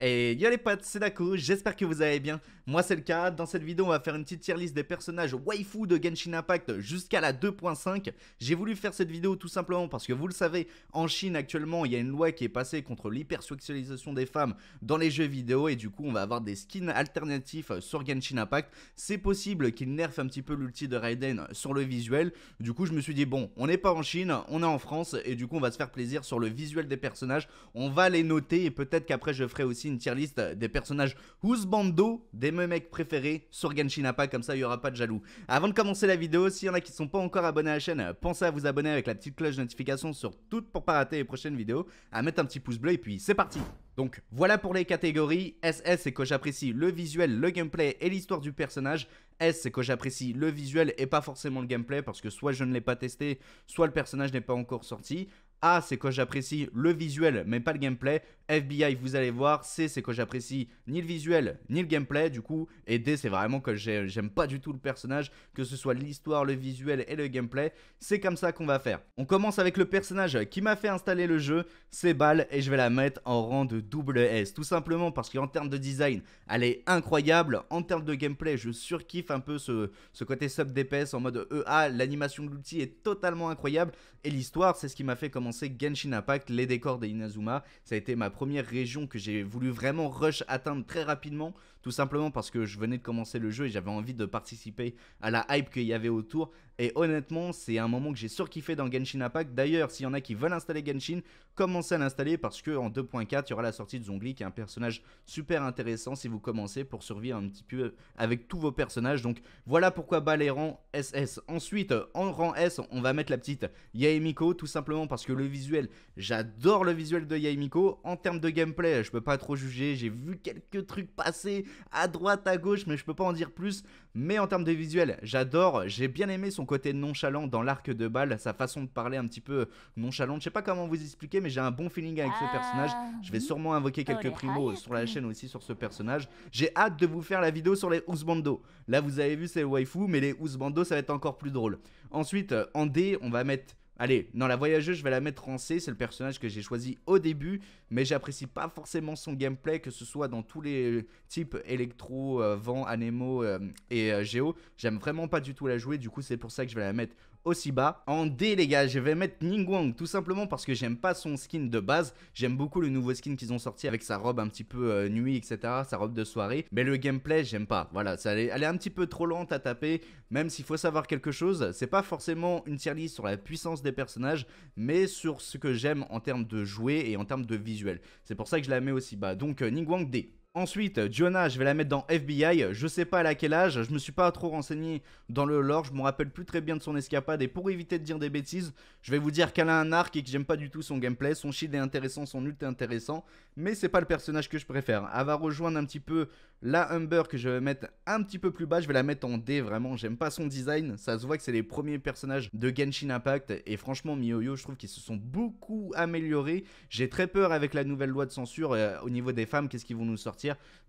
Et yo les potes, c'est Dako, j'espère que vous allez bien. Moi c'est le cas, dans cette vidéo on va faire une petite tier list des personnages waifu de Genshin Impact jusqu'à la 2.5. J'ai voulu faire cette vidéo tout simplement parce que vous le savez, en Chine actuellement il y a une loi qui est passée contre l'hypersexualisation des femmes dans les jeux vidéo et du coup on va avoir des skins alternatifs sur Genshin Impact. C'est possible qu'ils nerfent un petit peu l'ulti de Raiden sur le visuel. Du coup je me suis dit bon, on n'est pas en Chine, on est en France et du coup on va se faire plaisir sur le visuel des personnages. On va les noter et peut-être qu'après je ferai aussi une tier list euh, des personnages Who's Bando, des mecs préférés sur Genshin Impact, comme ça il y aura pas de jaloux. Avant de commencer la vidéo, s'il y en a qui ne sont pas encore abonnés à la chaîne, pensez à vous abonner avec la petite cloche de notification sur toutes pour pas rater les prochaines vidéos, à mettre un petit pouce bleu et puis c'est parti donc voilà pour les catégories, SS c'est que j'apprécie le visuel, le gameplay et l'histoire du personnage, S c'est que j'apprécie le visuel et pas forcément le gameplay parce que soit je ne l'ai pas testé, soit le personnage n'est pas encore sorti, A c'est que j'apprécie le visuel mais pas le gameplay, FBI, vous allez voir, C, c'est que j'apprécie ni le visuel, ni le gameplay, du coup, et D, c'est vraiment que j'aime pas du tout le personnage, que ce soit l'histoire, le visuel et le gameplay. C'est comme ça qu'on va faire. On commence avec le personnage qui m'a fait installer le jeu, c'est Ball et je vais la mettre en rang de double S, tout simplement parce qu'en termes de design, elle est incroyable. En termes de gameplay, je surkiffe un peu ce, ce côté sub DPS en mode EA, l'animation de l'outil est totalement incroyable, et l'histoire, c'est ce qui m'a fait commencer Genshin Impact, les décors des Inazuma, ça a été ma première région que j'ai voulu vraiment rush atteindre très rapidement tout simplement parce que je venais de commencer le jeu et j'avais envie de participer à la hype qu'il y avait autour. Et honnêtement, c'est un moment que j'ai surkiffé dans Genshin Impact. D'ailleurs, s'il y en a qui veulent installer Genshin, commencez à l'installer parce que en 2.4, il y aura la sortie de Zongli qui est un personnage super intéressant si vous commencez pour survivre un petit peu avec tous vos personnages. Donc voilà pourquoi bas les rangs SS. Ensuite, en rang S, on va mettre la petite Yaemiko tout simplement parce que le visuel, j'adore le visuel de Yaemiko. En termes de gameplay, je peux pas trop juger, j'ai vu quelques trucs passer, à droite, à gauche, mais je peux pas en dire plus. Mais en termes de visuel, j'adore. J'ai bien aimé son côté nonchalant dans l'arc de balle, sa façon de parler un petit peu nonchalante. Je sais pas comment vous expliquer, mais j'ai un bon feeling avec ce ah. personnage. Je vais sûrement invoquer quelques primos sur la chaîne aussi sur ce personnage. J'ai hâte de vous faire la vidéo sur les Ousbando. Là, vous avez vu, c'est le waifu, mais les Ousbando, ça va être encore plus drôle. Ensuite, en D, on va mettre Allez, non, la voyageuse, je vais la mettre en C, c'est le personnage que j'ai choisi au début, mais j'apprécie pas forcément son gameplay, que ce soit dans tous les euh, types électro, euh, vent, anemo euh, et géo. J'aime vraiment pas du tout la jouer, du coup, c'est pour ça que je vais la mettre aussi bas. En D les gars, je vais mettre Ningguang tout simplement parce que j'aime pas son skin de base. J'aime beaucoup le nouveau skin qu'ils ont sorti avec sa robe un petit peu euh, nuit, etc. Sa robe de soirée. Mais le gameplay, j'aime pas. Voilà, ça, elle, est, un petit peu trop lente à taper. Même s'il faut savoir quelque chose, c'est pas forcément une tier sur la puissance des personnages, mais sur ce que j'aime en termes de jouer et en termes de visuel. C'est pour ça que je la mets aussi bas. Donc euh, Ningguang D. Ensuite, Jonah, je vais la mettre dans FBI. Je sais pas à laquelle âge, je me suis pas trop renseigné dans le lore, je me rappelle plus très bien de son escapade. Et pour éviter de dire des bêtises, je vais vous dire qu'elle a un arc et que j'aime pas du tout son gameplay. Son shield est intéressant, son ult est intéressant, mais c'est pas le personnage que je préfère. Elle va rejoindre un petit peu la Humber que je vais mettre un petit peu plus bas. Je vais la mettre en D vraiment. J'aime pas son design. Ça se voit que c'est les premiers personnages de Genshin Impact. Et franchement, MiYoYo, je trouve qu'ils se sont beaucoup améliorés. J'ai très peur avec la nouvelle loi de censure euh, au niveau des femmes. Qu'est-ce qu'ils vont nous sortir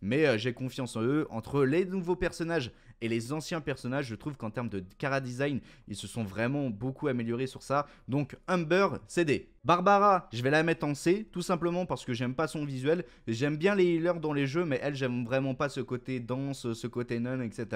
mais euh, j'ai confiance en eux. Entre les nouveaux personnages et les anciens personnages, je trouve qu'en termes de cara design, ils se sont vraiment beaucoup améliorés sur ça. Donc Humber, c'est Barbara, je vais la mettre en C, tout simplement parce que j'aime pas son visuel. J'aime bien les healers dans les jeux, mais elle, j'aime vraiment pas ce côté danse, ce côté non, etc.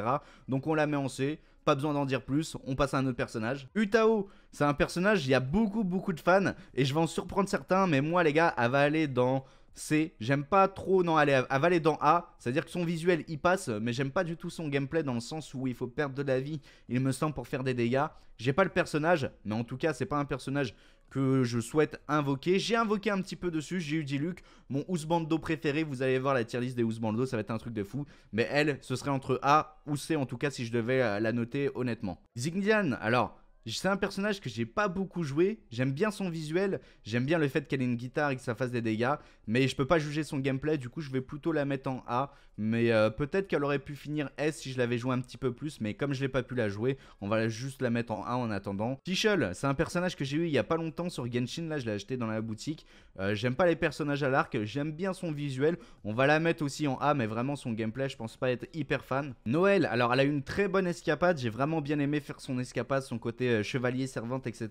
Donc on la met en C, pas besoin d'en dire plus, on passe à un autre personnage. Utao, c'est un personnage, il y a beaucoup, beaucoup de fans, et je vais en surprendre certains, mais moi, les gars, elle va aller dans C, j'aime pas trop non aller avaler dans A, c'est-à-dire que son visuel il passe, mais j'aime pas du tout son gameplay dans le sens où il faut perdre de la vie, il me semble pour faire des dégâts. J'ai pas le personnage, mais en tout cas c'est pas un personnage que je souhaite invoquer. J'ai invoqué un petit peu dessus, j'ai eu Diluc, mon Ousbando préféré, vous allez voir la tier list des Ousbando, ça va être un truc de fou. Mais elle, ce serait entre A ou C en tout cas si je devais euh, la noter honnêtement. Zignian, alors c'est un personnage que j'ai pas beaucoup joué. J'aime bien son visuel, j'aime bien le fait qu'elle ait une guitare et que ça fasse des dégâts, mais je peux pas juger son gameplay. Du coup, je vais plutôt la mettre en A. Mais euh, peut-être qu'elle aurait pu finir S si je l'avais joué un petit peu plus, mais comme je l'ai pas pu la jouer, on va juste la mettre en A en attendant. Tichel, c'est un personnage que j'ai eu il y a pas longtemps sur Genshin. Là, je l'ai acheté dans la boutique. Euh, j'aime pas les personnages à l'arc, j'aime bien son visuel. On va la mettre aussi en A, mais vraiment son gameplay, je pense pas être hyper fan. Noël, alors elle a une très bonne escapade, j'ai vraiment bien aimé faire son escapade, son côté euh, chevalier, servante, etc.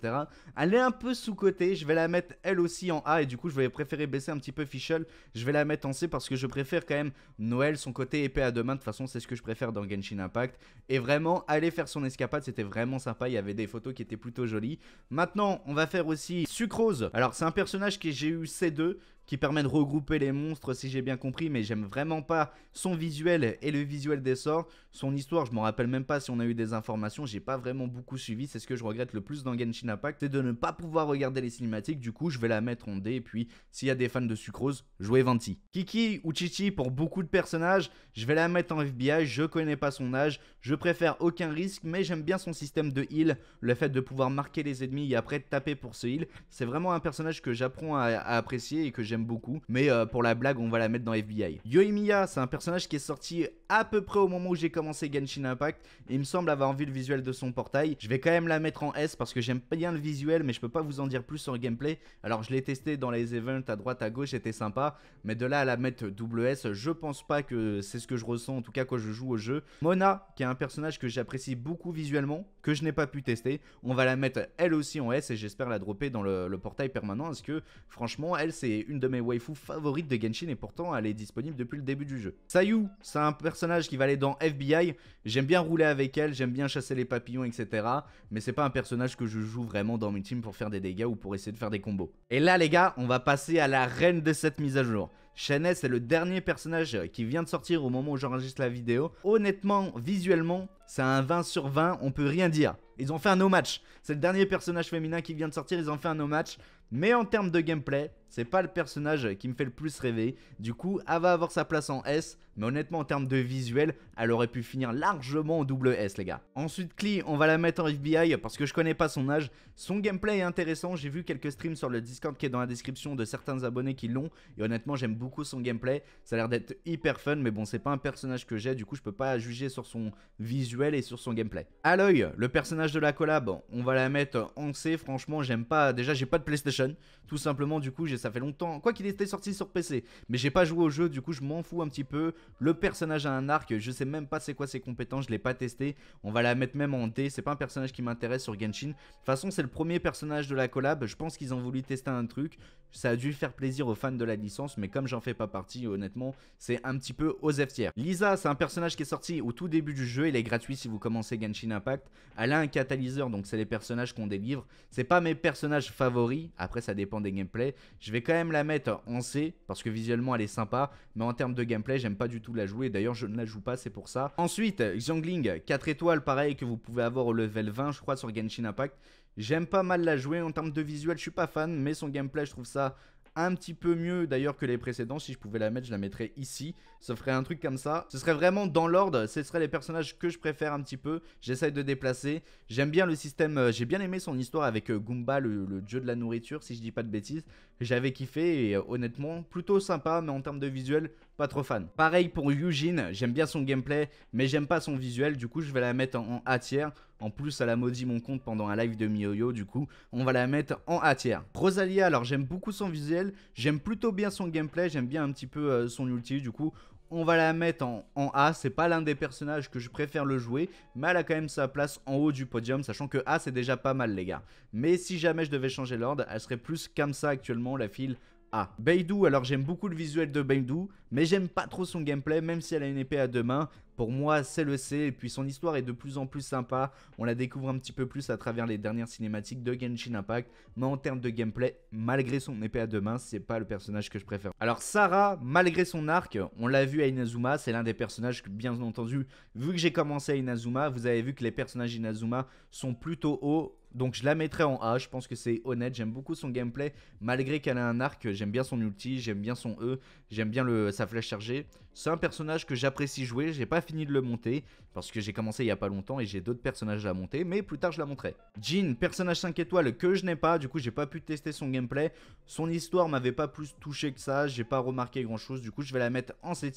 Elle est un peu sous-côté, je vais la mettre elle aussi en A, et du coup je vais préférer baisser un petit peu Fischl. Je vais la mettre en C parce que je préfère quand même Noël, son côté épée à deux mains. De toute façon, c'est ce que je préfère dans Genshin Impact. Et vraiment, aller faire son escapade, c'était vraiment sympa, il y avait des photos qui étaient plutôt jolies. Maintenant, on va faire aussi Sucrose. Alors c'est un personnage qui j'ai C2 qui permet de regrouper les monstres si j'ai bien compris, mais j'aime vraiment pas son visuel et le visuel des sorts. Son histoire, je m'en rappelle même pas si on a eu des informations, j'ai pas vraiment beaucoup suivi, c'est ce que je regrette le plus dans Genshin Impact, c'est de ne pas pouvoir regarder les cinématiques, du coup je vais la mettre en D, et puis s'il y a des fans de Sucrose, jouez Venti. Kiki ou Chichi pour beaucoup de personnages, je vais la mettre en FBI, je connais pas son âge, je préfère aucun risque, mais j'aime bien son système de heal, le fait de pouvoir marquer les ennemis et après taper pour ce heal, c'est vraiment un personnage que j'apprends à, à apprécier et que j'aime beaucoup. Mais euh, pour la blague, on va la mettre dans FBI. Yoimiya, c'est un personnage qui est sorti à peu près au moment où j'ai commencé Genshin Impact. Il me semble avoir envie le visuel de son portail. Je vais quand même la mettre en S parce que j'aime bien le visuel, mais je peux pas vous en dire plus sur le gameplay. Alors je l'ai testé dans les events à droite à gauche, c'était sympa. Mais de là à la mettre double S, je pense pas que c'est ce que je ressens en tout cas quand je joue au jeu. Mona, qui est un personnage que j'apprécie beaucoup visuellement, que je n'ai pas pu tester. On va la mettre elle aussi en S et j'espère la dropper dans le, portail permanent parce que franchement, elle c'est une de mes waifus favorites de Genshin et pourtant elle est disponible depuis le début du jeu. Sayu, c'est un personnage qui va aller dans FBI. J'aime bien rouler avec elle, j'aime bien chasser les papillons, etc. Mais c'est pas un personnage que je joue vraiment dans mon team. pour faire des dégâts ou pour essayer de faire des combos. Et là les gars, on va passer à la reine de cette mise à jour. Shannon, c'est le dernier personnage euh, qui vient de sortir au moment où j'enregistre la vidéo. Honnêtement, visuellement, c'est un 20 sur 20, on peut rien dire. Ils ont fait un no match. C'est le dernier personnage féminin qui vient de sortir, ils ont fait un no match. Mais en termes de gameplay, c'est pas le personnage qui me fait le plus rêver. Du coup, elle va avoir sa place en S, mais honnêtement, en termes de visuel, elle aurait pu finir largement en double S, les gars. Ensuite, Klee, on va la mettre en FBI parce que je connais pas son âge. Son gameplay est intéressant. J'ai vu quelques streams sur le Discord qui est dans la description de certains abonnés qui l'ont. Et honnêtement, j'aime beaucoup son gameplay. Ça a l'air d'être hyper fun, mais bon, c'est pas un personnage que j'ai. Du coup, je peux pas juger sur son visuel et sur son gameplay. À l'œil, le personnage de la collab, on va la mettre en C. Franchement, j'aime pas. Déjà, j'ai pas de PlayStation tout simplement, du coup, ça fait longtemps. Quoi qu'il était sorti sur PC, mais j'ai pas joué au jeu, du coup, je m'en fous un petit peu. Le personnage a un arc, je sais même pas c'est quoi ses compétences, je l'ai pas testé. On va la mettre même en D, c'est pas un personnage qui m'intéresse sur Genshin. De toute façon, c'est le premier personnage de la collab, je pense qu'ils ont voulu tester un truc. Ça a dû faire plaisir aux fans de la licence, mais comme j'en fais pas partie, honnêtement, c'est un petit peu aux tiers. Lisa, c'est un personnage qui est sorti au tout début du jeu, il est gratuit si vous commencez Genshin Impact. Elle a un catalyseur, donc c'est les personnages qu'on délivre. C'est pas mes personnages favoris, après, ça dépend des gameplays. Je vais quand même la mettre en C parce que visuellement elle est sympa. Mais en termes de gameplay, j'aime pas du tout la jouer. D'ailleurs, je ne la joue pas, c'est pour ça. Ensuite, Xiangling, 4 étoiles, pareil que vous pouvez avoir au level 20, je crois, sur Genshin Impact. J'aime pas mal la jouer en termes de visuel, je suis pas fan, mais son gameplay, je trouve ça un petit peu mieux d'ailleurs que les précédents. Si je pouvais la mettre, je la mettrais ici. Ça ferait un truc comme ça. Ce serait vraiment dans l'ordre. Ce seraient les personnages que je préfère un petit peu. J'essaye de déplacer. J'aime bien le système. Euh, j'ai bien aimé son histoire avec euh, Goomba, le, le, dieu de la nourriture, si je dis pas de bêtises j'avais kiffé et euh, honnêtement, plutôt sympa, mais en termes de visuel, pas trop fan. Pareil pour Eugene, j'aime bien son gameplay, mais j'aime pas son visuel, du coup je vais la mettre en, A tier. En plus, elle a maudit mon compte pendant un live de MiYoYo, du coup, on va la mettre en A tier. Rosalia, alors j'aime beaucoup son visuel, j'aime plutôt bien son gameplay, j'aime bien un petit peu euh, son ulti, du coup, on va la mettre en, A. C'est pas l'un des personnages que je préfère le jouer, mais elle a quand même sa place en haut du podium, sachant que A c'est déjà pas mal les gars. Mais si jamais je devais changer l'ordre, elle serait plus comme ça actuellement, la file ah, Beidou, alors j'aime beaucoup le visuel de Beidou, mais j'aime pas trop son gameplay, même si elle a une épée à deux mains. Pour moi, c'est le C, et puis son histoire est de plus en plus sympa. On la découvre un petit peu plus à travers les dernières cinématiques de Genshin Impact, mais en termes de gameplay, malgré son épée à deux mains, c'est pas le personnage que je préfère. Alors Sarah, malgré son arc, on l'a vu à Inazuma, c'est l'un des personnages que, bien entendu, vu que j'ai commencé à Inazuma, vous avez vu que les personnages Inazuma sont plutôt hauts donc je la mettrai en A, je pense que c'est honnête, j'aime beaucoup son gameplay, malgré qu'elle a un arc, j'aime bien son ulti, j'aime bien son E, j'aime bien le, sa flèche chargée. C'est un personnage que j'apprécie jouer, j'ai pas fini de le monter, parce que j'ai commencé il y a pas longtemps et j'ai d'autres personnages à monter, mais plus tard je la montrerai. Jean, personnage 5 étoiles que je n'ai pas, du coup j'ai pas pu tester son gameplay, son histoire m'avait pas plus touché que ça, j'ai pas remarqué grand chose, du coup je vais la mettre en 7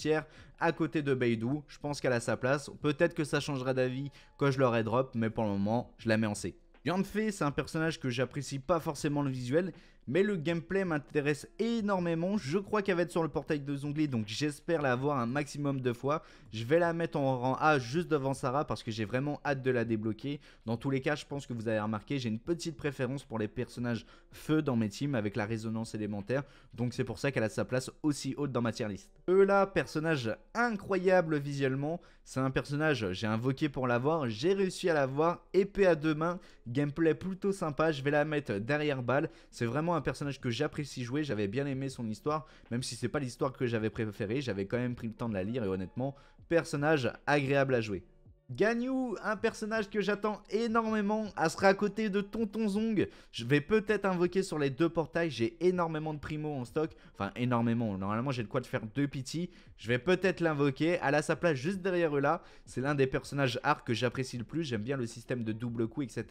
à côté de Beidou, je pense qu'elle a sa place, peut-être que ça changera d'avis quand je l'aurai drop, mais pour le moment je la mets en C. Yanfei, c'est un personnage que j'apprécie pas forcément le visuel, mais le gameplay m'intéresse énormément. Je crois qu'elle va être sur le portail de Zongli, donc j'espère la voir un maximum de fois. Je vais la mettre en rang A juste devant Sarah parce que j'ai vraiment hâte de la débloquer. Dans tous les cas, je pense que vous avez remarqué, j'ai une petite préférence pour les personnages feu dans mes teams avec la résonance élémentaire, donc c'est pour ça qu'elle a sa place aussi haute dans ma tier list. Eula, personnage incroyable visuellement, c'est un personnage, j'ai invoqué pour l'avoir, j'ai réussi à l'avoir, épée à deux mains, gameplay plutôt sympa, je vais la mettre derrière balle, c'est vraiment un personnage que j'apprécie jouer. J'avais bien aimé son histoire, même si c'est pas l'histoire que j'avais préférée. J'avais quand même pris le temps de la lire et honnêtement, personnage agréable à jouer. Ganyu, un personnage que j'attends énormément, elle sera à côté de Tonton Zong. Je vais peut-être invoquer sur les deux portails, j'ai énormément de primo en stock. Enfin, énormément, normalement j'ai de quoi de faire deux pity. Je vais peut-être l'invoquer, elle a sa place juste derrière eux là. C'est l'un des personnages art que j'apprécie le plus, j'aime bien le système de double coup, etc.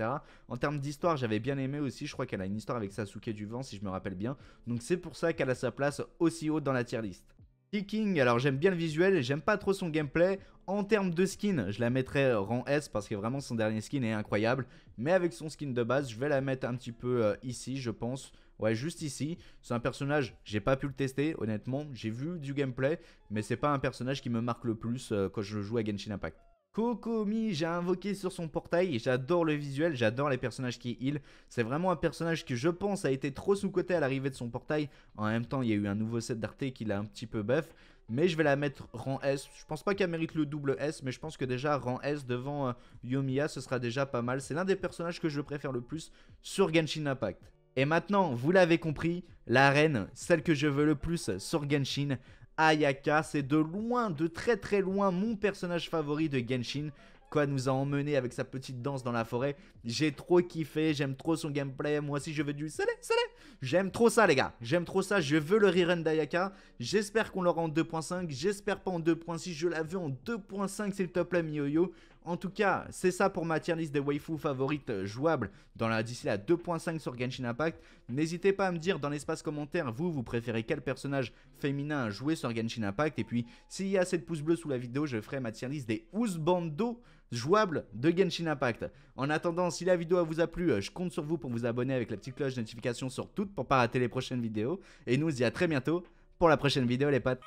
En termes d'histoire, j'avais bien aimé aussi, je crois qu'elle a une histoire avec Sasuke du vent si je me rappelle bien. Donc c'est pour ça qu'elle a sa place aussi haut dans la tier list. Kicking, alors j'aime bien le visuel, j'aime pas trop son gameplay. En termes de skin, je la mettrais rang S parce que vraiment son dernier skin est incroyable. Mais avec son skin de base, je vais la mettre un petit peu euh, ici, je pense. Ouais, juste ici. C'est un personnage, j'ai pas pu le tester, honnêtement. J'ai vu du gameplay, mais c'est pas un personnage qui me marque le plus euh, quand je joue à Genshin Impact. Kokomi, j'ai invoqué sur son portail, j'adore le visuel, j'adore les personnages qui heal. C'est vraiment un personnage que je pense a été trop sous-coté à l'arrivée de son portail. En même temps, il y a eu un nouveau set d'Arte qui l'a un petit peu buff. Mais je vais la mettre rang S. Je pense pas qu'elle mérite le double S, mais je pense que déjà rang S devant euh, Yomiya, ce sera déjà pas mal. C'est l'un des personnages que je préfère le plus sur Genshin Impact. Et maintenant, vous l'avez compris, la reine, celle que je veux le plus sur Genshin, Ayaka, c'est de loin, de très très loin, mon personnage favori de Genshin. Quoi nous a emmené avec sa petite danse dans la forêt, j'ai trop kiffé, j'aime trop son gameplay. Moi aussi, je veux du salé, salé. J'aime trop ça, les gars. J'aime trop ça. Je veux le rerun d'Ayaka. J'espère qu'on l'aura en 2.5. J'espère pas en 2.6. Je la veux en 2.5, c'est le top plaît, yo En tout cas, c'est ça pour ma tier list des waifus favorites euh, jouables dans la d'ici la 2.5 sur Genshin Impact. N'hésitez pas à me dire dans l'espace commentaire, vous, vous préférez quel personnage féminin jouer sur Genshin Impact. Et puis, s'il y a assez de pouces bleus sous la vidéo, je ferai ma tier list des Ouzbando jouable de Genshin Impact. En attendant, si la vidéo vous a plu, euh, je compte sur vous pour vous abonner avec la petite cloche de notification sur toutes pour ne pas rater les prochaines vidéos. Et nous, on se dit à très bientôt pour la prochaine vidéo, les potes